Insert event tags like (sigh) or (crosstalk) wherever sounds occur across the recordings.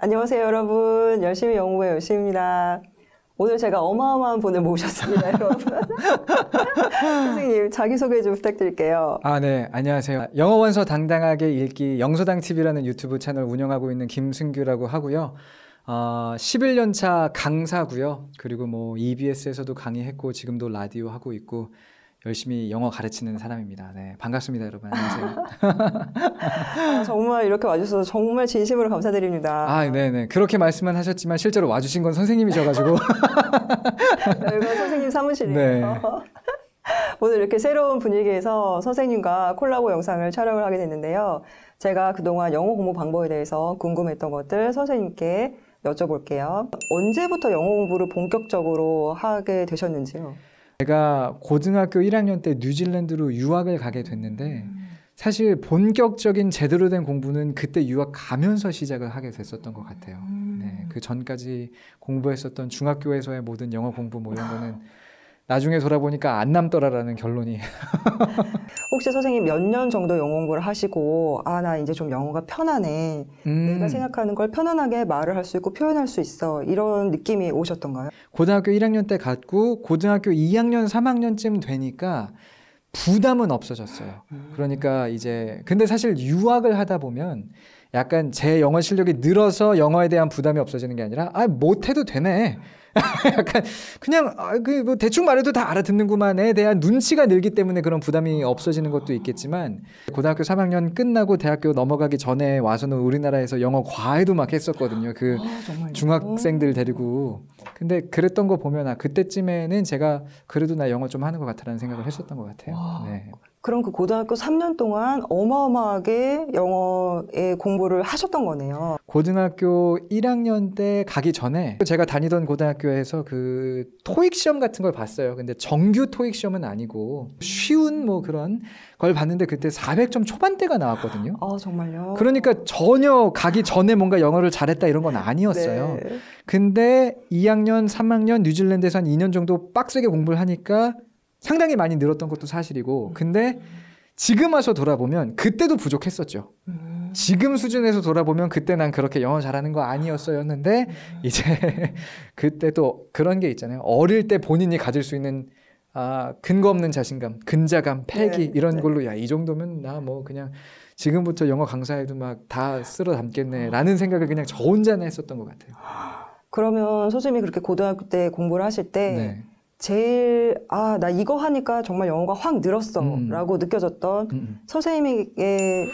안녕하세요, 여러분. 열심히 영어의 열심입니다. 오늘 제가 어마어마한 분을 모셨습니다, (laughs) 여러분. 선생님, 자기소개 좀 부탁드릴게요. 아, 네. 안녕하세요. 영어 원서 당당하게 읽기 영서당 TV라는 유튜브 채널 운영하고 있는 김승규라고 하고요. 어, 11년 차 강사고요. 그리고 뭐 EBS에서도 강의했고 지금도 라디오 하고 있고 열심히 영어 가르치는 사람입니다. 네, 반갑습니다, 여러분. 안녕하세요. (laughs) 정말 이렇게 와주셔서 정말 진심으로 감사드립니다. 아, 네, 네. 그렇게 말씀만 하셨지만 실제로 와주신 건 선생님이셔가지고. 여기가 (laughs) 네, 선생님 사무실이에요. 네. (laughs) 오늘 이렇게 새로운 분위기에서 선생님과 콜라보 영상을 촬영을 하게 됐는데요. 제가 그동안 영어 공부 방법에 대해서 궁금했던 것들 선생님께 여쭤볼게요. 언제부터 영어 공부를 본격적으로 하게 되셨는지요? 제가 고등학교 1학년 때 뉴질랜드로 유학을 가게 됐는데 사실 본격적인 제대로 된 공부는 그때 유학 가면서 시작을 하게 됐었던 것 같아요. 네, 음. 그 전까지 공부했었던 중학교에서의 모든 영어 공부 뭐 이런 거는 (laughs) 나중에 돌아보니까 안 남더라라는 결론이. (laughs) 혹시 선생님 몇 년 정도 영어 공부를 하시고 아 나 이제 좀 영어가 편하네. 음. 내가 생각하는 걸 편안하게 말을 할 수 있고 표현할 수 있어. 이런 느낌이 오셨던가요? 고등학교 1학년 때 갔고 고등학교 2학년 3학년쯤 되니까 부담은 없어졌어요. 음. 그러니까 이제 근데 사실 유학을 하다 보면 약간 제 영어 실력이 늘어서 영어에 대한 부담이 없어지는 게 아니라 아 못해도 되네. (laughs) 약간 그냥 아, 그뭐 대충 말해도 다 알아듣는구만에 대한 눈치가 늘기 때문에 그런 부담이 없어지는 것도 있겠지만 고등학교 3학년 끝나고 대학교 넘어가기 전에 와서는 우리나라에서 영어 과외도 막 했었거든요. 그 아, 중학생들 데리고 근데 그랬던 거 보면 아 그때쯤에는 제가 그래도 나 영어 좀 하는 것 같아라는 생각을 했었던 것 같아요. 와, 네. 그럼 그 고등학교 3년 동안 어마어마하게 영어의 공부를 하셨던 거네요. 고등학교 1학년 때 가기 전에 제가 다니던 고등학교에서 그 토익 시험 같은 걸 봤어요. 근데 정규 토익 시험은 아니고 쉬운 뭐 그런 걸 봤는데 그때 400점 초반대가 나왔거든요. 아, 정말요? 그러니까 전혀 가기 전에 뭔가 영어를 잘했다 이런 건 아니었어요. 네. 근데 2학년, 3학년 뉴질랜드에서 한 2년 정도 빡세게 공부를 하니까 상당히 많이 늘었던 것도 사실이고 근데 지금 와서 돌아보면 그때도 부족했었죠. 음. 지금 수준에서 돌아보면 그때 난 그렇게 영어 잘하는 거 아니었어였는데 음. 이제 (laughs) 그때 도 그런 게 있잖아요. 어릴 때 본인이 가질 수 있는 아, 근거 없는 자신감, 근자감, 패기 네, 이런 네. 걸로 야 이 정도면 나 뭐 그냥 지금부터 영어 강사에도 막 다 쓸어 담겠네라는 생각을 그냥 저 혼자 했었던 것 같아요. 그러면 선생님이 그렇게 고등학교 때 공부를 하실 때 네. 제일 아 나 이거 하니까 정말 영어가 확 늘었어라고 음. 느껴졌던 음, 음. 선생님에게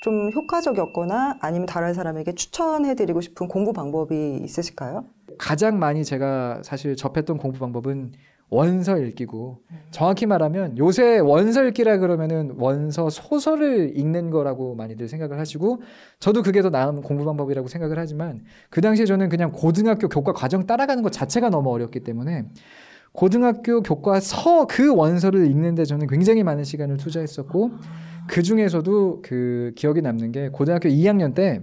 좀 효과적이었거나 아니면 다른 사람에게 추천해드리고 싶은 공부 방법이 있으실까요? 가장 많이 제가 사실 접했던 공부 방법은 원서 읽기고 정확히 말하면 요새 원서 읽기라 그러면은 원서 소설을 읽는 거라고 많이들 생각을 하시고 저도 그게 더 나은 공부 방법이라고 생각을 하지만 그 당시에 저는 그냥 고등학교 교과 과정 따라가는 것 자체가 너무 어렵기 때문에 고등학교 교과서 그 원서를 읽는데 저는 굉장히 많은 시간을 투자했었고 그 중에서도 그 기억이 남는 게 고등학교 2학년 때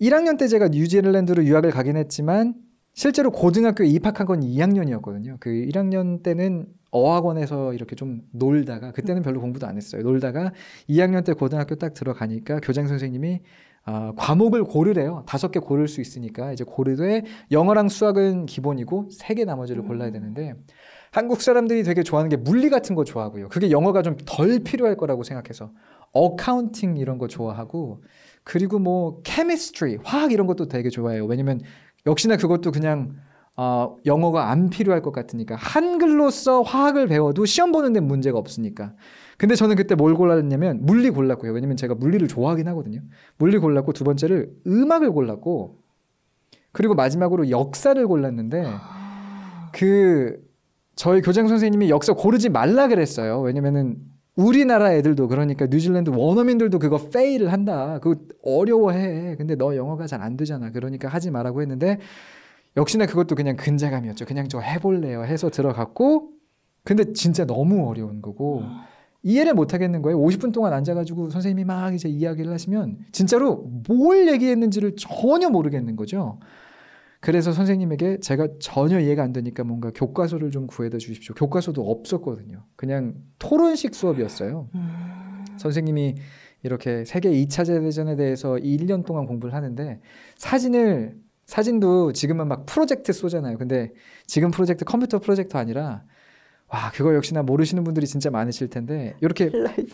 1학년 때 제가 뉴질랜드로 유학을 가긴 했지만 실제로 고등학교에 입학한 건 2학년이었거든요. 그 1학년 때는 어학원에서 이렇게 좀 놀다가 그때는 별로 공부도 안 했어요. 놀다가 2학년 때 고등학교 딱 들어가니까 교장 선생님이 어, 과목을 고르래요. 다섯 개 고를 수 있으니까 이제 고르되 영어랑 수학은 기본이고 세 개 나머지를 음. 골라야 되는데 한국 사람들이 되게 좋아하는 게 물리 같은 거 좋아하고요. 그게 영어가 좀 덜 필요할 거라고 생각해서 어카운팅 이런 거 좋아하고 그리고 뭐 케미스트리 화학 이런 것도 되게 좋아해요. 왜냐면 역시나 그것도 그냥 어, 영어가 안 필요할 것 같으니까 한글로서 화학을 배워도 시험 보는데 문제가 없으니까 근데 저는 그때 뭘 골랐냐면 물리 골랐고요. 왜냐면 제가 물리를 좋아하긴 하거든요. 물리 골랐고 두 번째를 음악을 골랐고 그리고 마지막으로 역사를 골랐는데 그 저희 교장 선생님이 역사 고르지 말라 그랬어요. 왜냐면은 우리나라 애들도 그러니까 뉴질랜드 원어민들도 그거 페일을 한다. 그거 어려워해. 근데 너 영어가 잘 안 되잖아. 그러니까 하지 말라고 했는데 역시나 그것도 그냥 근자감이었죠. 그냥 저 해볼래요 해서 들어갔고 근데 진짜 너무 어려운 거고 아. 이해를 못 하겠는 거예요. 50분 동안 앉아가지고 선생님이 막 이제 이야기를 하시면 진짜로 뭘 얘기했는지를 전혀 모르겠는 거죠. 그래서 선생님에게 제가 전혀 이해가 안 되니까 뭔가 교과서를 좀 구해다 주십시오. 교과서도 없었거든요. 그냥 토론식 수업이었어요. 음. 선생님이 이렇게 세계 2차 대전에 대해서 1년 동안 공부를 하는데 사진을 사진도 지금은 막 프로젝트 쏘잖아요. 근데 지금 프로젝트 컴퓨터 프로젝터 아니라 와 그거 역시나 모르시는 분들이 진짜 많으실 텐데 이렇게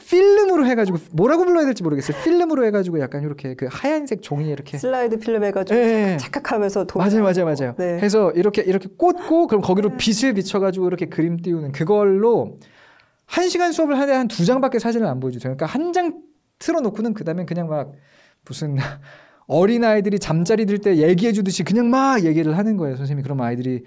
필름으로 해가지고 뭐라고 불러야 될지 모르겠어요. 필름으로 해가지고 약간 이렇게 그 하얀색 종이에 이렇게 슬라이드 필름 해가지고 네. 착각하면서 맞아요, 맞아요, 맞아요. 네. 해서 이렇게 이렇게 꽂고 그럼 거기로 빛을 네. 비춰가지고 이렇게 그림 띄우는 그걸로 한 시간 수업을 하는데 한두 장밖에 사진을 안보여주죠 그러니까 한 장 틀어놓고는 그 다음에 그냥 막 무슨 (laughs) 어린 아이들이 잠자리 들 때 얘기해 주듯이 그냥 막 얘기를 하는 거예요. 선생님이 그럼 아이들이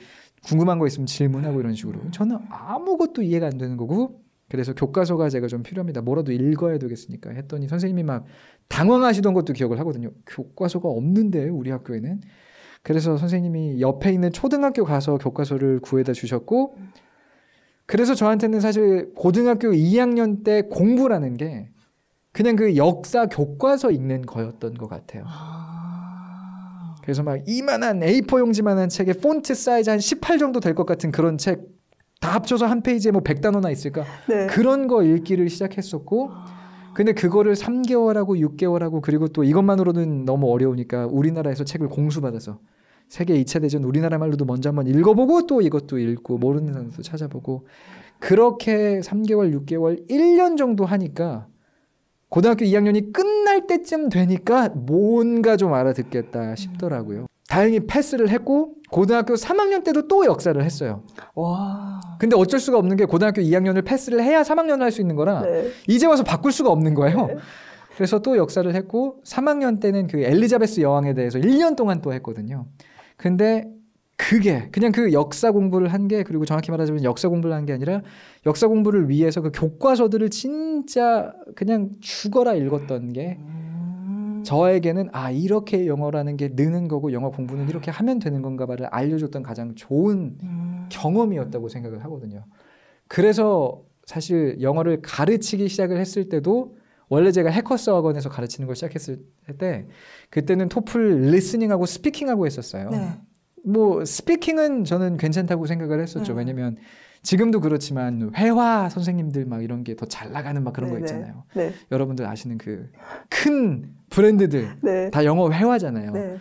궁금한 거 있으면 질문하고 이런 식으로 저는 아무것도 이해가 안 되는 거고 그래서 교과서가 제가 좀 필요합니다. 뭐라도 읽어야 되겠으니까 했더니 선생님이 막 당황하시던 것도 기억을 하거든요. 교과서가 없는데 우리 학교에는 그래서 선생님이 옆에 있는 초등학교 가서 교과서를 구해다 주셨고 그래서 저한테는 사실 고등학교 2학년 때 공부라는 게 그냥 그 역사 교과서 읽는 거였던 것 같아요. 아. 그래서 막 이만한 A4 용지만한 책에 폰트 사이즈 한 18 정도 될 것 같은 그런 책 다 합쳐서 한 페이지에 뭐 100단어나 있을까? 네. 그런 거 읽기를 시작했었고 근데 그거를 3개월하고 6개월하고 그리고 또 이것만으로는 너무 어려우니까 우리나라에서 책을 공수받아서 세계 2차 대전 우리나라 말로도 먼저 한번 읽어보고 또 이것도 읽고 모르는 단어도 찾아보고 그렇게 3개월, 6개월, 1년 정도 하니까 고등학교 2학년이 끝날 때쯤 되니까 뭔가 좀 알아듣겠다 싶더라고요. 다행히 패스를 했고 고등학교 3학년 때도 또 역사를 했어요. 와. 근데 어쩔 수가 없는 게 고등학교 2학년을 패스를 해야 3학년을 할 수 있는 거라 네. 이제 와서 바꿀 수가 없는 거예요. 네. 그래서 또 역사를 했고 3학년 때는 그 엘리자베스 여왕에 대해서 1년 동안 또 했거든요. 근데 그게 그냥 그 역사 공부를 한 게 그리고 정확히 말하자면 역사 공부를 한 게 아니라 역사 공부를 위해서 그 교과서들을 진짜 그냥 죽어라 읽었던 게 음. 저에게는 아 이렇게 영어라는 게 느는 거고 영어 공부는 음. 이렇게 하면 되는 건가봐를 알려줬던 가장 좋은 음. 경험이었다고 생각을 하거든요. 그래서 사실 영어를 가르치기 시작을 했을 때도 원래 제가 해커스 학원에서 가르치는 걸 시작했을 때 그때는 토플 리스닝하고 스피킹하고 했었어요. 네. 뭐 스피킹은 저는 괜찮다고 생각을 했었죠. 음. 왜냐면 지금도 그렇지만 회화 선생님들 막 이런 게 더 잘 나가는 막 그런 네네. 거 네, 네. 있잖아요. 네. 여러분들 아시는 그 큰 브랜드들 네. 다 영어 회화잖아요. 네.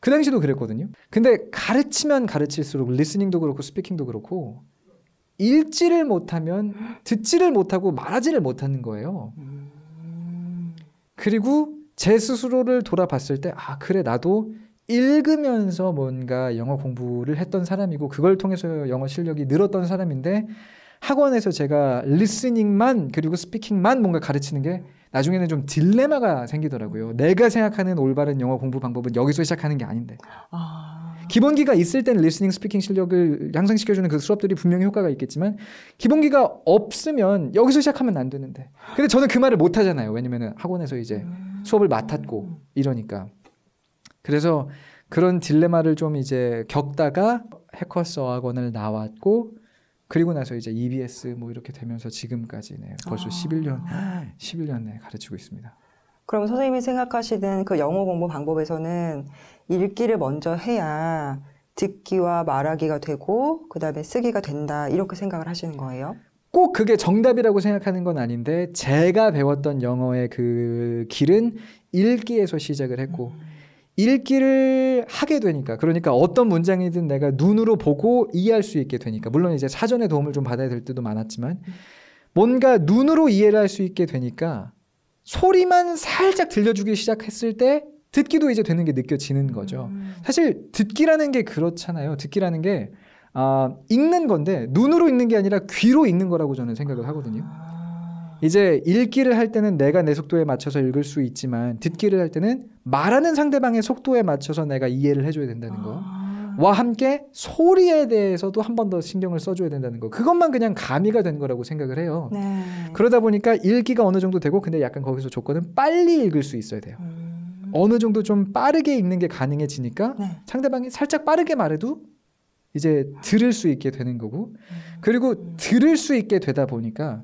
그 당시도 그랬거든요. 근데 가르치면 가르칠수록 리스닝도 그렇고 스피킹도 그렇고 읽지를 못하면 듣지를 못하고 말하지를 못하는 거예요. 음. 그리고 제 스스로를 돌아봤을 때 아 그래 나도 읽으면서 뭔가 영어 공부를 했던 사람이고 그걸 통해서 영어 실력이 늘었던 사람인데 학원에서 제가 리스닝만 그리고 스피킹만 뭔가 가르치는 게 나중에는 좀 딜레마가 생기더라고요. 내가 생각하는 올바른 영어 공부 방법은 여기서 시작하는 게 아닌데. 아... 기본기가 있을 땐 리스닝 스피킹 실력을 향상시켜주는 그 수업들이 분명히 효과가 있겠지만 기본기가 없으면 여기서 시작하면 안 되는데. 근데 저는 그 말을 못 하잖아요. 왜냐면 은 학원에서 이제 음. 수업을 맡았고 이러니까. 그래서 그런 딜레마를 좀 이제 겪다가 해커스어학원을 나왔고 그리고 나서 이제 EBS 뭐 이렇게 되면서 지금까지네요. 벌써 아. 11년 11년에 가르치고 있습니다. 그럼 선생님이 생각하시는 그 영어 공부 방법에서는 읽기를 먼저 해야 듣기와 말하기가 되고 그다음에 쓰기가 된다 이렇게 생각을 하시는 거예요? 꼭 그게 정답이라고 생각하는 건 아닌데 제가 배웠던 영어의 그 길은 읽기에서 시작을 했고 음. 읽기를 하게 되니까 그러니까 어떤 문장이든 내가 눈으로 보고 이해할 수 있게 되니까 물론 이제 사전에 도움을 좀 받아야 될 때도 많았지만 뭔가 눈으로 이해를 할 수 있게 되니까 소리만 살짝 들려주기 시작했을 때 듣기도 이제 되는 게 느껴지는 거죠. 음. 사실 듣기라는 게 그렇잖아요. 듣기라는 게 아, 읽는 건데 눈으로 읽는 게 아니라 귀로 읽는 거라고 저는 생각을 하거든요. 아. 이제 읽기를 할 때는 내가 내 속도에 맞춰서 읽을 수 있지만 듣기를 할 때는 말하는 상대방의 속도에 맞춰서 내가 이해를 해줘야 된다는 거. 아. 와 함께 소리에 대해서도 한 번 더 신경을 써줘야 된다는 거. 그것만 그냥 가미가 된 거라고 생각을 해요. 네. 그러다 보니까 읽기가 어느 정도 되고, 근데 약간 거기서 조건은 빨리 읽을 수 있어야 돼요. 음. 어느 정도 좀 빠르게 읽는 게 가능해지니까 네. 상대방이 살짝 빠르게 말해도 이제 들을 수 있게 되는 거고, 그리고 음. 들을 수 있게 되다 보니까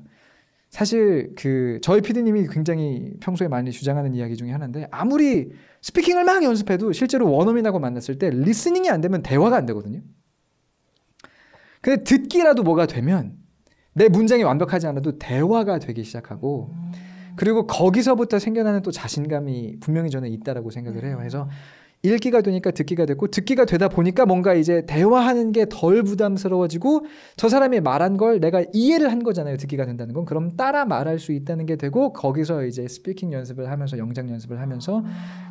사실 그 저희 PD님이 굉장히 평소에 많이 주장하는 이야기 중에 하나인데 아무리 스피킹을 막 연습해도 실제로 원어민하고 만났을 때 리스닝이 안 되면 대화가 안 되거든요. 근데 듣기라도 뭐가 되면 내 문장이 완벽하지 않아도 대화가 되기 시작하고 음. 그리고 거기서부터 생겨나는 또 자신감이 분명히 저는 있다라고 생각을 해요. 음. 그래서 읽기가 되니까 듣기가 되고 듣기가 되다 보니까 뭔가 이제 대화하는 게 덜 부담스러워지고 저 사람이 말한 걸 내가 이해를 한 거잖아요. 듣기가 된다는 건 그럼 따라 말할 수 있다는 게 되고 거기서 이제 스피킹 연습을 하면서 영장 연습을 하면서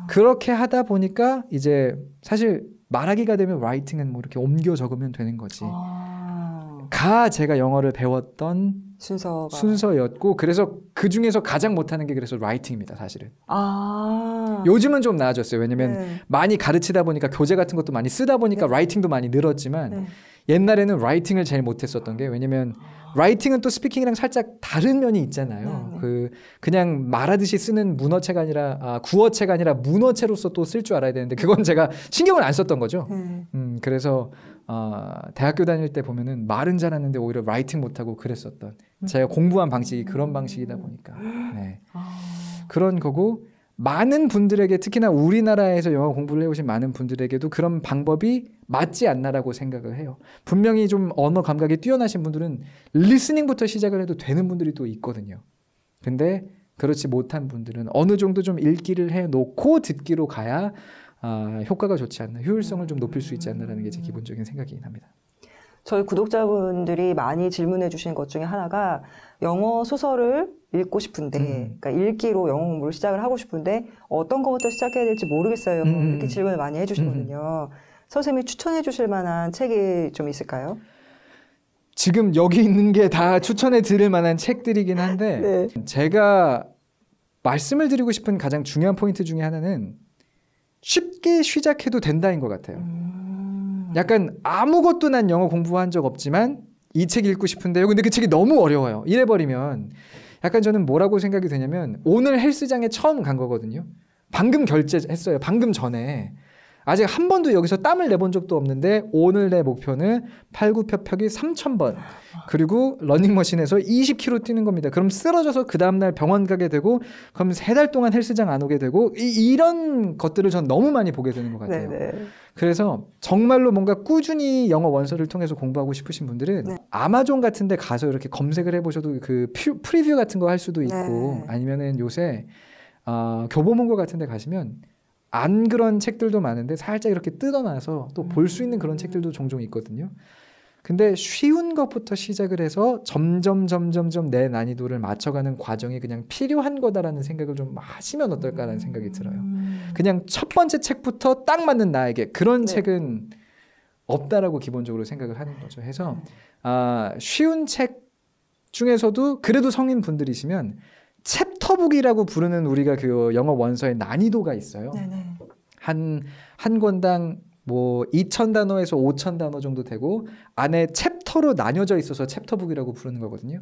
그렇게 하다 보니까 이제 사실 말하기가 되면 라이팅은 뭐 이렇게 옮겨 적으면 되는 거지. 아. 가 제가 영어를 배웠던 순서가 순서였고 그래서 그 중에서 가장 못하는 게 그래서 라이팅입니다 사실은. 아 요즘은 좀 나아졌어요 왜냐면 네. 많이 가르치다 보니까 교재 같은 것도 많이 쓰다 보니까 네. 라이팅도 많이 늘었지만 네. 옛날에는 라이팅을 제일 못했었던 게 왜냐면 라이팅은 또 스피킹이랑 살짝 다른 면이 있잖아요. 네, 네. 그 그냥 말하듯이 쓰는 문어체가 아니라 아, 구어체가 아니라 문어체로서 또 쓸 줄 알아야 되는데 그건 제가 신경을 안 썼던 거죠. 네. 음 그래서 어, 대학교 다닐 때 보면은 말은 잘하는데 오히려 라이팅 못하고 그랬었던 제가 공부한 방식이 그런 방식이다 보니까 네. 아. 그런 거고 많은 분들에게 특히나 우리나라에서 영어 공부를 해오신 많은 분들에게도 그런 방법이 맞지 않나라고 생각을 해요. 분명히 좀 언어 감각이 뛰어나신 분들은 리스닝부터 시작을 해도 되는 분들이 또 있거든요. 근데 그렇지 못한 분들은 어느 정도 좀 읽기를 해놓고 듣기로 가야 아, 효과가 좋지 않나, 효율성을 좀 높일 수 있지 않나라는 게 제 기본적인 생각이긴 합니다. 저희 구독자분들이 많이 질문해 주신 것 중에 하나가 영어 소설을 읽고 싶은데, 음. 그러니까 읽기로 영어 공부를 시작을 하고 싶은데 어떤 것부터 시작해야 될지 모르겠어요. 음, 음, 음. 이렇게 질문을 많이 해주시거든요. 음, 음. 선생님이 추천해 주실 만한 책이 좀 있을까요? 지금 여기 있는 게 다 추천해 드릴 만한 책들이긴 한데 네. 제가 말씀을 드리고 싶은 가장 중요한 포인트 중에 하나는 쉽게 시작해도 된다인 것 같아요. 음... 약간 아무것도 난 영어 공부한 적 없지만 이 책 읽고 싶은데요. 근데 그 책이 너무 어려워요. 이래버리면 약간 저는 뭐라고 생각이 되냐면 오늘 헬스장에 처음 간 거거든요. 방금 결제했어요. 방금 전에. 아직 한 번도 여기서 땀을 내본 적도 없는데 오늘 내 목표는 팔굽혀펴기 3,000번 그리고 러닝머신에서 20km 뛰는 겁니다. 그럼 쓰러져서 그 다음날 병원 가게 되고 그럼 세 달 동안 헬스장 안 오게 되고 이, 런 것들을 전 너무 많이 보게 되는 것 같아요. 네네. 네. 그래서 정말로 뭔가 꾸준히 영어 원서를 통해서 공부하고 싶으신 분들은 네. 아마존 같은 데 가서 이렇게 검색을 해보셔도 그 프리뷰 같은 거 할 수도 있고 네. 아니면은 요새 어, 교보문고 같은 데 가시면 안 그런 책들도 많은데 살짝 이렇게 뜯어놔서 또 볼 수 있는 그런 책들도 종종 있거든요. 근데 쉬운 것부터 시작을 해서 점점 점점점 내 난이도를 맞춰가는 과정이 그냥 필요한 거다라는 생각을 좀 하시면 어떨까라는 생각이 들어요. 음. 그냥 첫 번째 책부터 딱 맞는 나에게 그런 네. 책은 없다라고 기본적으로 생각을 하는 거죠. 해서 아, 쉬운 책 중에서도 그래도 성인 분들이시면 챕터북이라고 부르는 우리가 그 영어 원서의 난이도가 있어요. 한, 한 권당 뭐 2,000단어에서 5,000단어 정도 되고 안에 챕터로 나뉘어져 있어서 챕터북이라고 부르는 거거든요.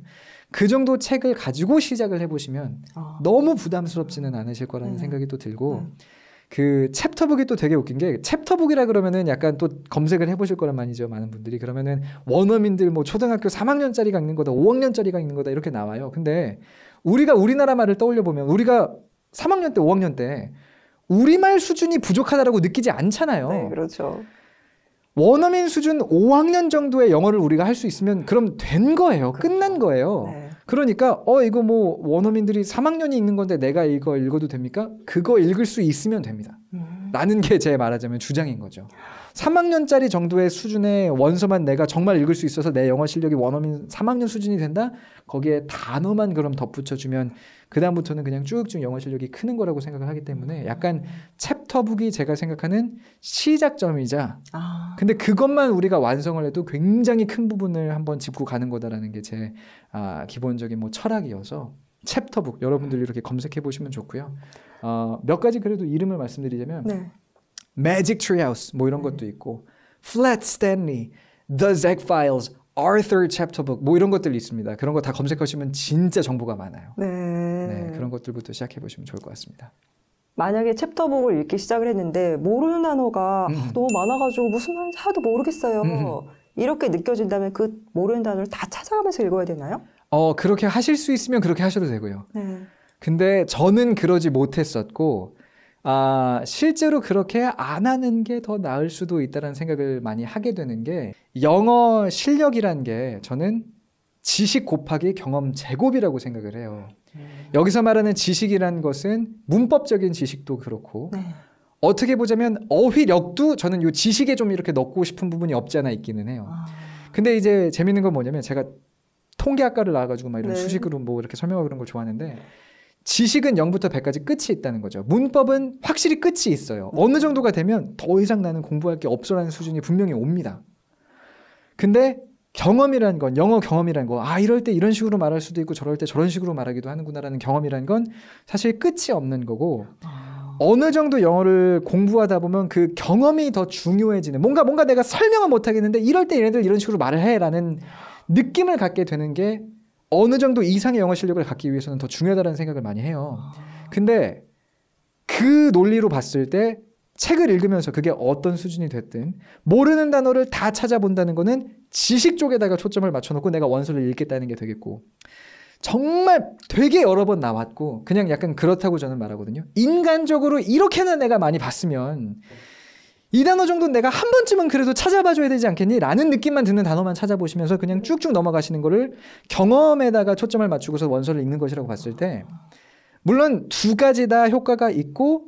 그 정도 책을 가지고 시작을 해보시면 아. 너무 부담스럽지는 않으실 거라는 네. 생각이 또 들고 네. 그 챕터북이 또 되게 웃긴 게 챕터북이라 그러면은 약간 또 검색을 해보실 거란 말이죠 많은 분들이 그러면은 원어민들 뭐 초등학교 3학년짜리가 읽는 거다 5학년짜리가 읽는 거다 이렇게 나와요 근데 우리가 우리나라 말을 떠올려 보면 우리가 3학년 때, 5학년 때 우리말 수준이 부족하다라고 느끼지 않잖아요. 네, 그렇죠. 원어민 수준 5학년 정도의 영어를 우리가 할 수 있으면 그럼 된 거예요. 그렇죠. 끝난 거예요. 네. 그러니까 어 이거 뭐 원어민들이 3학년이 읽는 건데 내가 이거 읽어도 됩니까? 그거 읽을 수 있으면 됩니다. 라는 게 제 말하자면 주장인 거죠. 3학년짜리 정도의 수준의 원서만 내가 정말 읽을 수 있어서 내 영어 실력이 원어민 3학년 수준이 된다? 거기에 단어만 그럼 덧붙여주면 그다음부터는 그냥 쭉쭉 영어 실력이 크는 거라고 생각을 하기 때문에 약간 챕터북이 제가 생각하는 시작점이자 아. 근데 그것만 우리가 완성을 해도 굉장히 큰 부분을 한번 짚고 가는 거다라는 게 제 아, 기본적인 뭐 철학이어서 챕터북 여러분들 음. 이렇게 검색해 보시면 좋고요. 어, 몇 가지 그래도 이름을 말씀드리자면 네. Magic Treehouse 뭐 이런 네. 것도 있고 Flat Stanley, The Zack Files, Arthur Chapterbook 뭐 이런 것들이 있습니다. 그런 거 다 검색하시면 진짜 정보가 많아요. 네. 네, 그런 것들부터 시작해 보시면 좋을 것 같습니다. 만약에 챕터북을 읽기 시작을 했는데 모르는 단어가 음. 너무 많아가지고 무슨 말인지 하나도 모르겠어요. 음. 이렇게 느껴진다면 그 모르는 단어를 다 찾아가면서 읽어야 되나요? 어 그렇게 하실 수 있으면 그렇게 하셔도 되고요. 네. 근데 저는 그러지 못했었고 아, 실제로 그렇게 안 하는 게 더 나을 수도 있다는 생각을 많이 하게 되는 게 영어 실력이란 게 저는 지식 곱하기 경험 제곱이라고 생각을 해요. 음. 여기서 말하는 지식이란 것은 문법적인 지식도 그렇고 네. 어떻게 보자면 어휘력도 저는 요 지식에 좀 이렇게 넣고 싶은 부분이 없지 않아 있기는 해요. 아. 근데 이제 재밌는 건 뭐냐면 제가 통계학과를 나와가지고 막 이런 네. 수식으로 뭐 이렇게 설명하고 그런 걸 좋아하는데 네. 지식은 0부터 100까지 끝이 있다는 거죠. 문법은 확실히 끝이 있어요. 어느 정도가 되면 더 이상 나는 공부할 게 없어라는 수준이 분명히 옵니다. 근데 경험이라는 건 영어 경험이라는 거아 이럴 때 이런 식으로 말할 수도 있고 저럴 때 저런 식으로 말하기도 하는구나라는 경험이라는 건 사실 끝이 없는 거고 아. 어느 정도 영어를 공부하다 보면 그 경험이 더 중요해지는 뭔가 뭔가 내가 설명을 못 하겠는데 이럴 때 얘네들 이런 식으로 말을 해라는 느낌을 갖게 되는 게 어느 정도 이상의 영어 실력을 갖기 위해서는 더 중요하다는 생각을 많이 해요. 아. 근데 그 논리로 봤을 때 책을 읽으면서 그게 어떤 수준이 됐든 모르는 단어를 다 찾아본다는 거는 지식 쪽에다가 초점을 맞춰놓고 내가 원서를 읽겠다는 게 되겠고 정말 되게 여러 번 나왔고 그냥 약간 그렇다고 저는 말하거든요. 인간적으로 이렇게는 내가 많이 봤으면 이 단어 정도는 내가 한 번쯤은 그래도 찾아봐 줘야 되지 않겠니? 라는 느낌만 드는 단어만 찾아보시면서 그냥 쭉쭉 넘어가시는 거를 경험에다가 초점을 맞추고서 원서를 읽는 것이라고 봤을 때 물론 두 가지 다 효과가 있고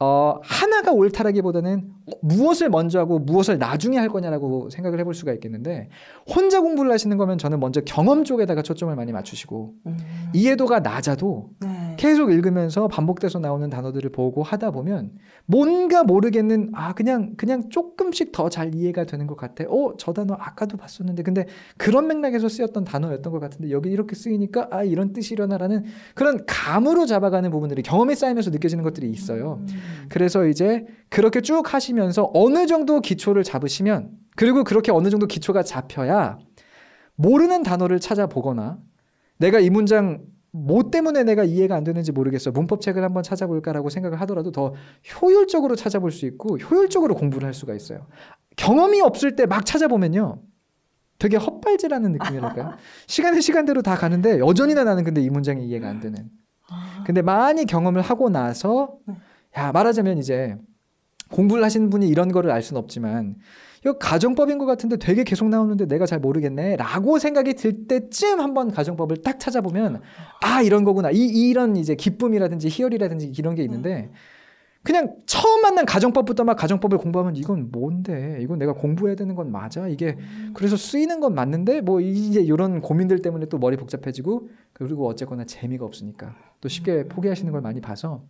어, 하나가 옳다라기보다는 무엇을 먼저 하고 무엇을 나중에 할 거냐라고 생각을 해볼 수가 있겠는데 혼자 공부를 하시는 거면 저는 먼저 경험 쪽에다가 초점을 많이 맞추시고 음. 이해도가 낮아도 네. 계속 읽으면서 반복돼서 나오는 단어들을 보고 하다 보면 뭔가 모르겠는 아 그냥 그냥 조금씩 더 잘 이해가 되는 것 같아. 어저 단어 아까도 봤었는데 근데 그런 맥락에서 쓰였던 단어였던 것 같은데 여기 이렇게 쓰이니까 아 이런 뜻이려나라는 그런 감으로 잡아가는 부분들이 경험이 쌓이면서 느껴지는 것들이 있어요. 그래서 이제 그렇게 쭉 하시면서 어느 정도 기초를 잡으시면 그리고 그렇게 어느 정도 기초가 잡혀야 모르는 단어를 찾아보거나 내가 이 문장 뭐 때문에 내가 이해가 안 되는지 모르겠어. 문법책을 한번 찾아볼까라고 생각을 하더라도 더 효율적으로 찾아볼 수 있고 효율적으로 공부를 할 수가 있어요. 경험이 없을 때 막 찾아보면요. 되게 헛발질하는 느낌이랄까요? (laughs) 시간은 시간대로 다 가는데 여전히나 나는 근데 이 문장이 이해가 안 되는. 아. 근데 많이 경험을 하고 나서 네. 야, 말하자면 이제 공부를 하시는 분이 이런 거를 알 수는 없지만 이거 가정법인 것 같은데 되게 계속 나오는데 내가 잘 모르겠네 라고 생각이 들 때쯤 한번 가정법을 딱 찾아보면 아 이런 거구나 이, 이런 이제 기쁨이라든지 희열이라든지 이런 게 있는데 음. 그냥 처음 만난 가정법부터 막 가정법을 공부하면 이건 뭔데 이건 내가 공부해야 되는 건 맞아 이게 음. 그래서 쓰이는 건 맞는데 뭐 이제 이런 고민들 때문에 또 머리 복잡해지고 그리고 어쨌거나 재미가 없으니까 또 쉽게 음. 포기하시는 걸 많이 봐서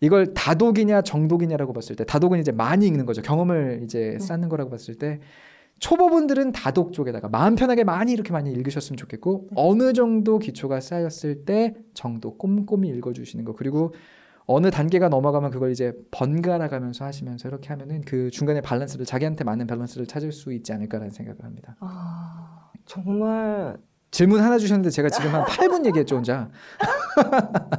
이걸 다독이냐 정독이냐라고 봤을 때 다독은 이제 많이 읽는 거죠. 경험을 이제 네. 쌓는 거라고 봤을 때 초보분들은 다독 쪽에다가 마음 편하게 많이 이렇게 많이 읽으셨으면 좋겠고 네. 어느 정도 기초가 쌓였을 때 정도 꼼꼼히 읽어주시는 거 그리고 어느 단계가 넘어가면 그걸 이제 번갈아 가면서 하시면서 이렇게 하면은 그 중간에 밸런스를 자기한테 맞는 밸런스를 찾을 수 있지 않을까라는 생각을 합니다. 아 정말 질문 하나 주셨는데 제가 지금 한 8분 얘기했죠 혼자. (laughs)